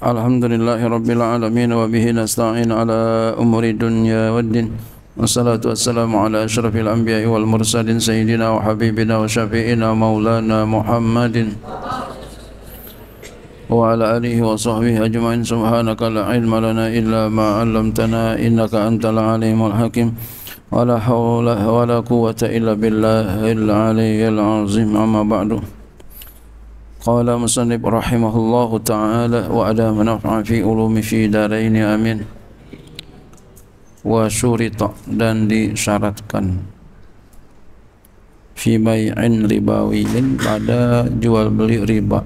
الحمد لله رب العالمين وبه نستعين على أمور الدنيا والدين والصلاة والسلام على أشرف الأنبياء والمرسلين سيدنا وحبيبنا وشفيئنا مولانا محمد وعلى آله وصحبه أجمعين سبحانك لا علم لنا إلا ما علمتنا إنك أنت العليم الحكيم ولا حول ولا قوة إلا بالله العلي العظيم أما بعد قال مصنف رحمه الله تعالى وعلى منفع في علوم في دارين amin wa dan disyaratkan fi bai'in ribawiyin pada jual beli riba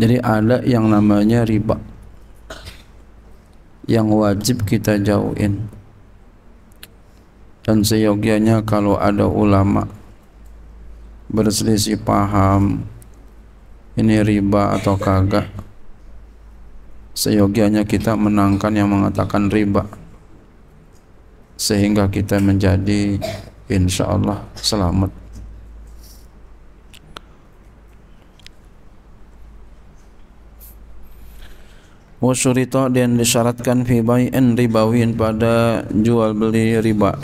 jadi ada yang namanya riba yang wajib kita jauhin dan seyogianya kalau ada ulama' berselisih paham ini riba atau kagak seyogianya kita menangkan yang mengatakan riba sehingga kita menjadi insya Allah selamat wasyurita dan disyaratkan fi ribawi ribawin pada jual beli riba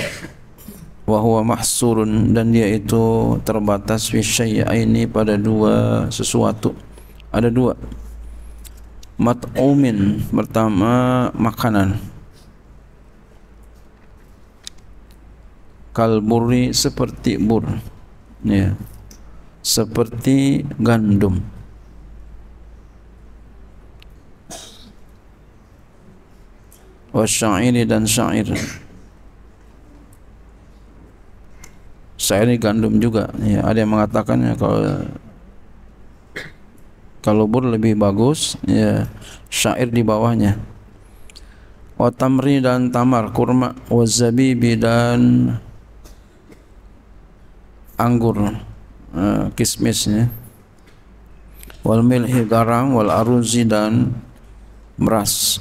wa huwa mahsurun dan dia itu terbatas fi syai'aini pada dua sesuatu ada dua mat'umin pertama makanan kalburi seperti bur ya seperti gandum wa syairi dan syair saya ini gandum juga ya ada yang mengatakannya kalau kalau bur lebih bagus ya syair di bawahnya wa tamri dan tamar kurma wa zabibi dan anggur uh, kismisnya wal milhi garam wal aruzi dan beras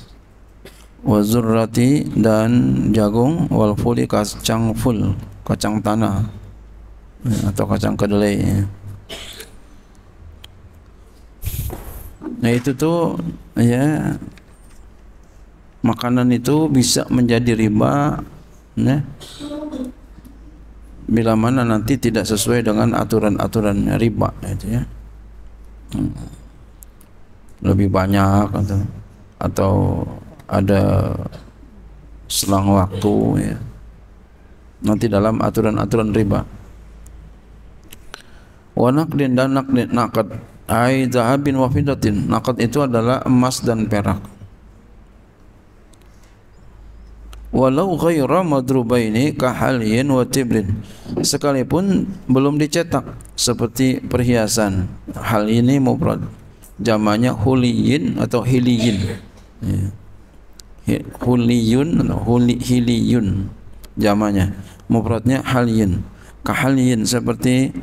wa zurrati dan jagung wal fuli kacang full, kacang tanah Ya, atau kacang kedelai ya. nah itu tuh ya makanan itu bisa menjadi riba ya bila mana nanti tidak sesuai dengan aturan-aturan riba itu ya hmm. lebih banyak atau gitu. atau ada selang waktu ya nanti dalam aturan-aturan riba wa naqdin dan naqdin naqad ai zahabin wa fidatin naqad itu adalah emas dan perak walau ghaira madrubaini kahalin wa tibrin sekalipun belum dicetak seperti perhiasan hal ini mufrad jamaknya huliyin atau hiliyin ya. huliyun huli, hiliyun jamaknya mufradnya halyin kahalyin seperti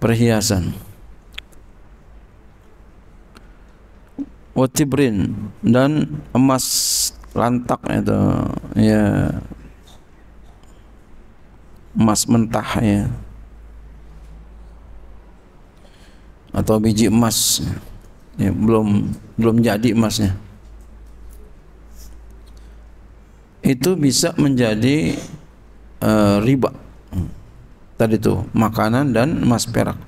perhiasan watibrin dan emas lantak itu ya emas mentah ya atau biji emas ya, belum belum jadi emasnya itu bisa menjadi uh, riba tadi tuh makanan dan emas perak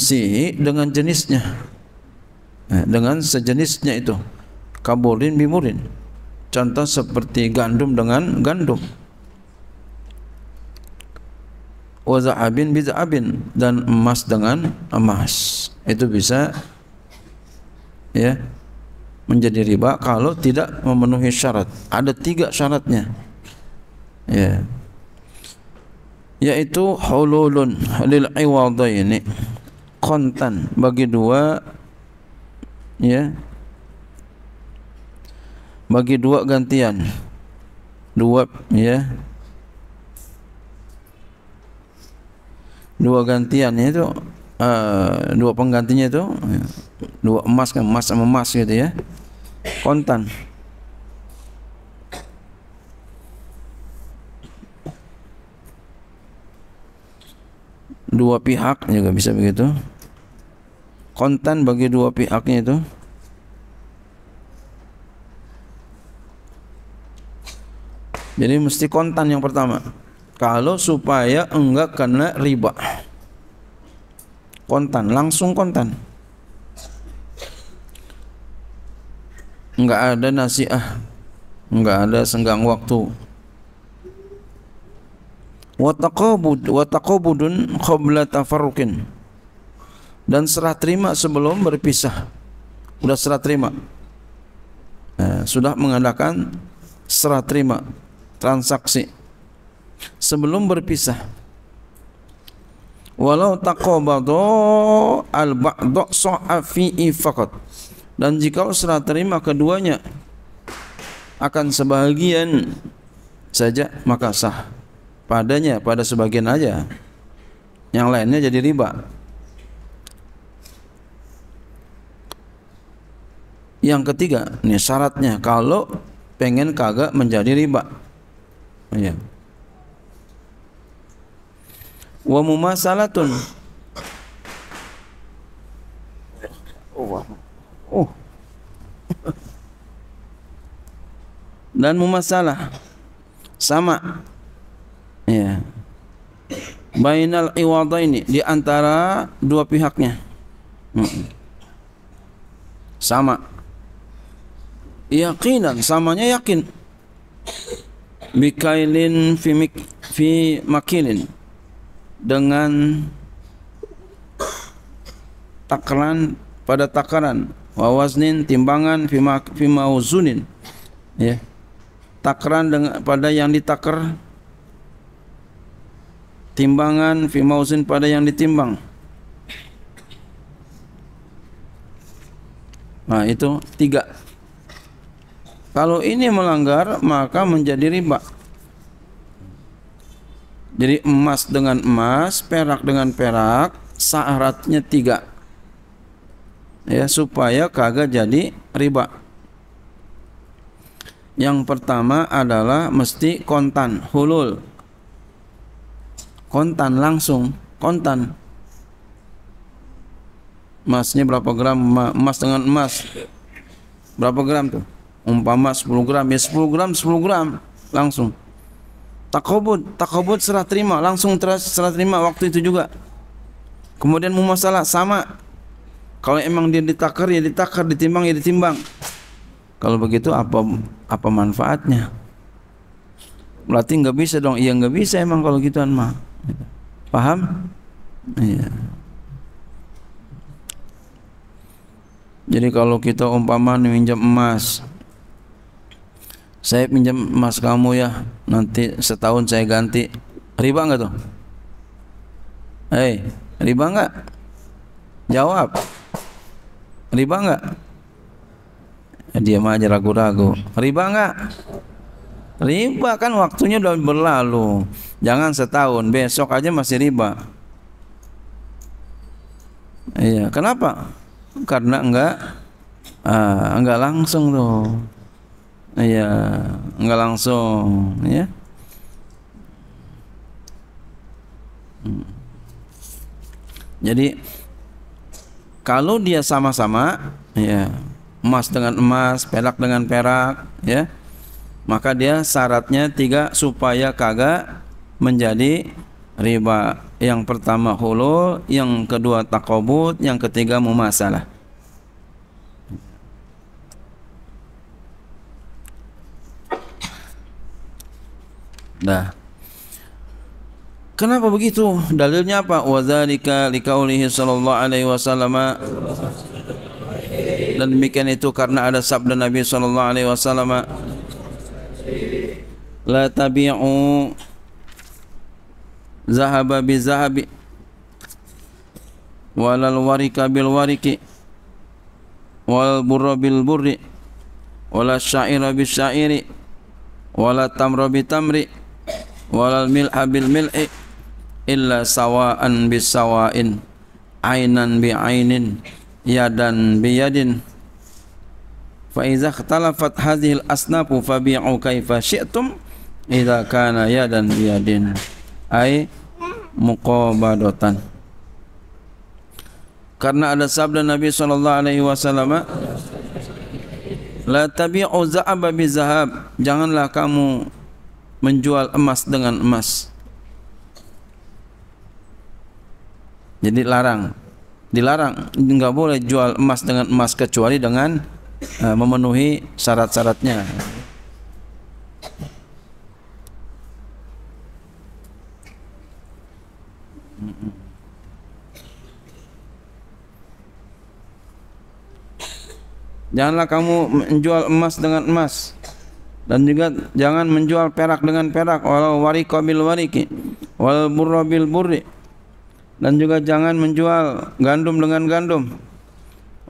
sih dengan jenisnya eh, dengan sejenisnya itu kabulin bimurin contoh seperti gandum dengan gandum wazahabin bizahabin dan emas dengan emas itu bisa ya menjadi riba kalau tidak memenuhi syarat ada tiga syaratnya ya yaitu hululun lil iwadaini kontan bagi dua ya bagi dua gantian dua ya dua gantian, itu uh, dua penggantinya itu dua emas kan emas sama emas gitu ya kontan dua pihak juga bisa begitu konten bagi dua pihaknya itu jadi mesti kontan yang pertama kalau supaya enggak kena riba kontan langsung kontan enggak ada nasiah enggak ada senggang waktu wa taqabud wa taqabudun qabla tafarruqin dan serah terima sebelum berpisah sudah serah terima eh, sudah mengadakan serah terima transaksi sebelum berpisah walau taqabadu al ba'd sa'afi faqat dan jika serah terima keduanya akan sebahagian saja maka sah padanya pada sebagian aja yang lainnya jadi riba yang ketiga nih syaratnya kalau pengen kagak menjadi riba ya wa mumasalatun oh dan mumasalah sama ya bainal ini di antara dua pihaknya hmm. sama yakinan samanya yakin bikailin fi, fi makilin dengan takaran pada takaran wawaznin timbangan fi, ma, fi mauzunin ya takaran dengan pada yang ditakar timbangan fi mausin pada yang ditimbang nah itu tiga kalau ini melanggar maka menjadi riba jadi emas dengan emas perak dengan perak syaratnya tiga ya supaya kagak jadi riba yang pertama adalah mesti kontan hulul kontan langsung kontan emasnya berapa gram emas dengan emas berapa gram tuh umpama 10 gram ya 10 gram 10 gram langsung takobut takobut serah terima langsung serah terima waktu itu juga kemudian masalah sama kalau emang dia ditakar ya ditakar ditimbang ya ditimbang kalau begitu apa apa manfaatnya berarti nggak bisa dong iya nggak bisa emang kalau gituan mah Paham? Iya. Jadi kalau kita umpama minjam emas Saya pinjam emas kamu ya Nanti setahun saya ganti Riba nggak tuh? Hei, riba enggak Jawab Riba enggak ya, Dia mah aja ragu-ragu Riba enggak Riba kan waktunya sudah berlalu. Jangan setahun, besok aja masih riba. Iya, kenapa? Karena enggak ah, enggak langsung tuh. Iya, enggak langsung, ya. Hmm. Jadi kalau dia sama-sama ya emas dengan emas, perak dengan perak, ya maka dia syaratnya tiga supaya kagak menjadi riba yang pertama hulu yang kedua takobut yang ketiga mumasalah Nah, kenapa begitu? Dalilnya apa? Wadzalika liqaulihi sallallahu alaihi wasallam dan demikian itu karena ada sabda Nabi sallallahu alaihi wasallam la tabi'u zahaba bi zahabi walal warika bil wariki wal burra bil burri wala syaira bi syairi wala tamra bi tamri wala milha bil mil'i illa sawa'an bi sawa'in ainan bi ainin yadan bi yadin fa idza ikhtalafat hadhil asnafu fabi'u kaifa syi'tum idza kana ya dan biadin ai muqabadatan karena ada sabda Nabi sallallahu alaihi wasallam la tabi'u za'aba bi zahab janganlah kamu menjual emas dengan emas jadi larang dilarang nggak boleh jual emas dengan emas kecuali dengan Eh, memenuhi syarat-syaratnya. Janganlah kamu menjual emas dengan emas dan juga jangan menjual perak dengan perak walau wariqa bil wariqi wal burro bil burri dan juga jangan menjual gandum dengan gandum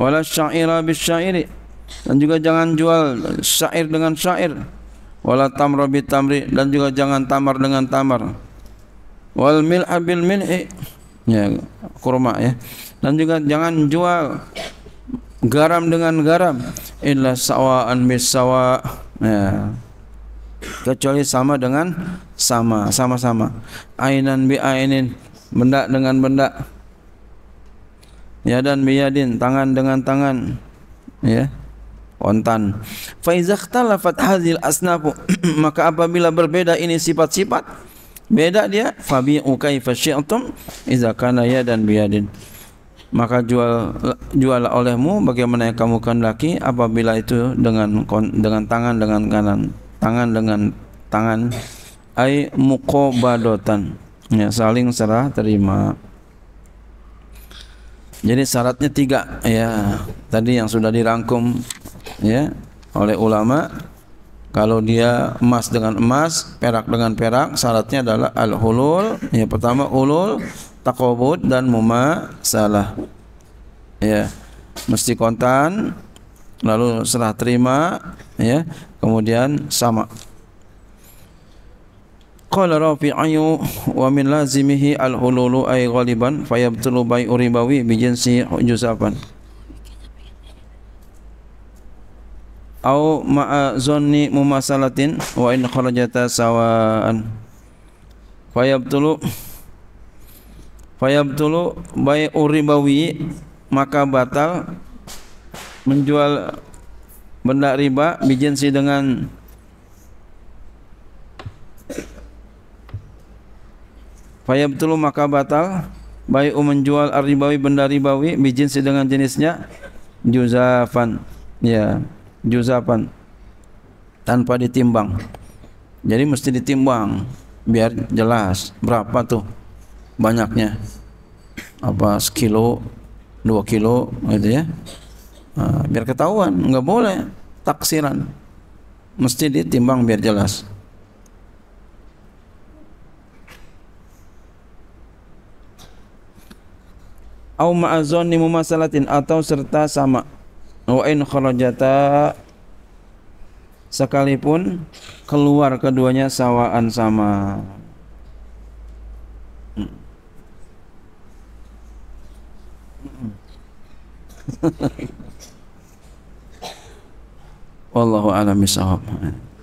wala syaira bis syairi dan juga jangan jual syair dengan syair wala tamra bi tamri dan juga jangan tamar dengan tamar wal mil'a bil mil'i ya kurma ya dan juga jangan jual garam dengan garam illa sawaan bis sawa ya kecuali sama dengan sama sama-sama ainan bi ainin benda dengan benda ya dan biyadin tangan dengan tangan ya kontan. Faizahtalafat hadhil asnafu maka apabila berbeda ini sifat-sifat beda dia fabi'u kaifa syi'tum idza kana yadan biyadin maka jual jual olehmu bagaimana yang kamu kehendaki apabila itu dengan dengan tangan dengan kanan tangan dengan tangan ai muqabadotan ya saling serah terima jadi syaratnya tiga ya tadi yang sudah dirangkum ya oleh ulama kalau dia emas dengan emas, perak dengan perak, syaratnya adalah al-hulul. Ya, pertama ulul, takobut dan salah. Ya. Mesti kontan, lalu serah terima, ya. Kemudian sama. Qala rafi'ayu wa min lazimihi al-hululu ay ghaliban fayabtulu uribawi ribawi juzapan. au ma'a zonni mumasalatin wa in kharajata sawa'an fayabtulu fayabtulu bai uribawi maka batal menjual benda riba bijensi dengan Faya betul maka batal Baik menjual arribawi benda ribawi Bijin si dengan jenisnya Juzafan Ya yeah. juzapan tanpa ditimbang. Jadi mesti ditimbang biar jelas berapa tuh banyaknya apa sekilo dua kilo gitu ya nah, biar ketahuan nggak boleh taksiran mesti ditimbang biar jelas au ma'azoni mumasalatin atau serta sama wa in kharajata sekalipun keluar keduanya sawaan sama Wallahu a'lam bishawab.